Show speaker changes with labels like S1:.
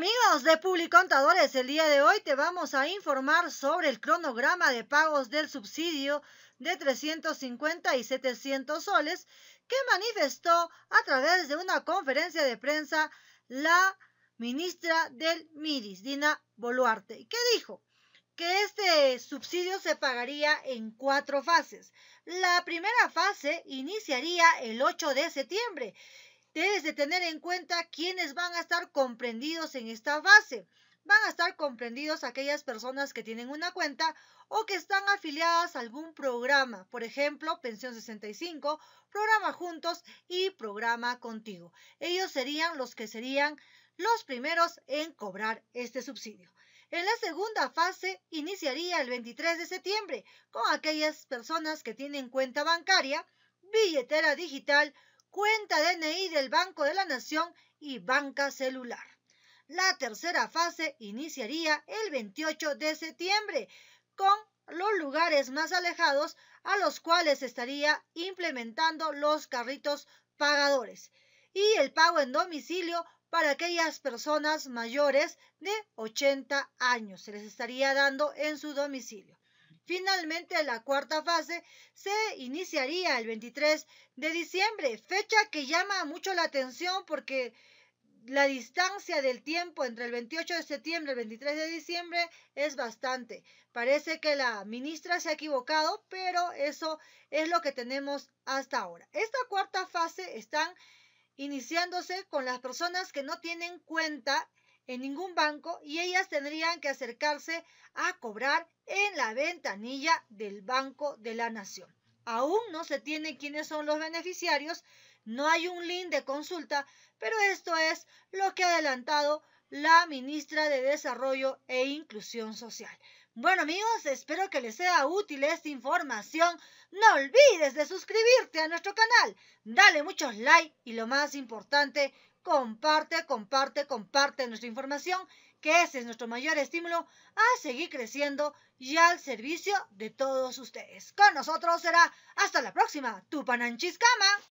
S1: amigos de Publicontadores, el día de hoy te vamos a informar sobre el cronograma de pagos del subsidio de 350 y 700 soles que manifestó a través de una conferencia de prensa la ministra del MIDIS, Dina Boluarte, que dijo que este subsidio se pagaría en cuatro fases. La primera fase iniciaría el 8 de septiembre debes de tener en cuenta quiénes van a estar comprendidos en esta fase. Van a estar comprendidos aquellas personas que tienen una cuenta o que están afiliadas a algún programa, por ejemplo, Pensión 65, Programa Juntos y Programa Contigo. Ellos serían los que serían los primeros en cobrar este subsidio. En la segunda fase iniciaría el 23 de septiembre con aquellas personas que tienen cuenta bancaria, billetera digital, cuenta DNI del Banco de la Nación y banca celular. La tercera fase iniciaría el 28 de septiembre con los lugares más alejados a los cuales estaría implementando los carritos pagadores y el pago en domicilio para aquellas personas mayores de 80 años. Se les estaría dando en su domicilio. Finalmente, la cuarta fase se iniciaría el 23 de diciembre, fecha que llama mucho la atención porque la distancia del tiempo entre el 28 de septiembre y el 23 de diciembre es bastante. Parece que la ministra se ha equivocado, pero eso es lo que tenemos hasta ahora. Esta cuarta fase están iniciándose con las personas que no tienen cuenta en ningún banco y ellas tendrían que acercarse a cobrar en la ventanilla del Banco de la Nación. Aún no se tiene quiénes son los beneficiarios, no hay un link de consulta, pero esto es lo que ha adelantado la ministra de Desarrollo e Inclusión Social. Bueno amigos, espero que les sea útil esta información. No olvides de suscribirte a nuestro canal, dale muchos like y lo más importante, comparte, comparte, comparte nuestra información que ese es nuestro mayor estímulo a seguir creciendo y al servicio de todos ustedes. Con nosotros será hasta la próxima, tu Pananchiscama.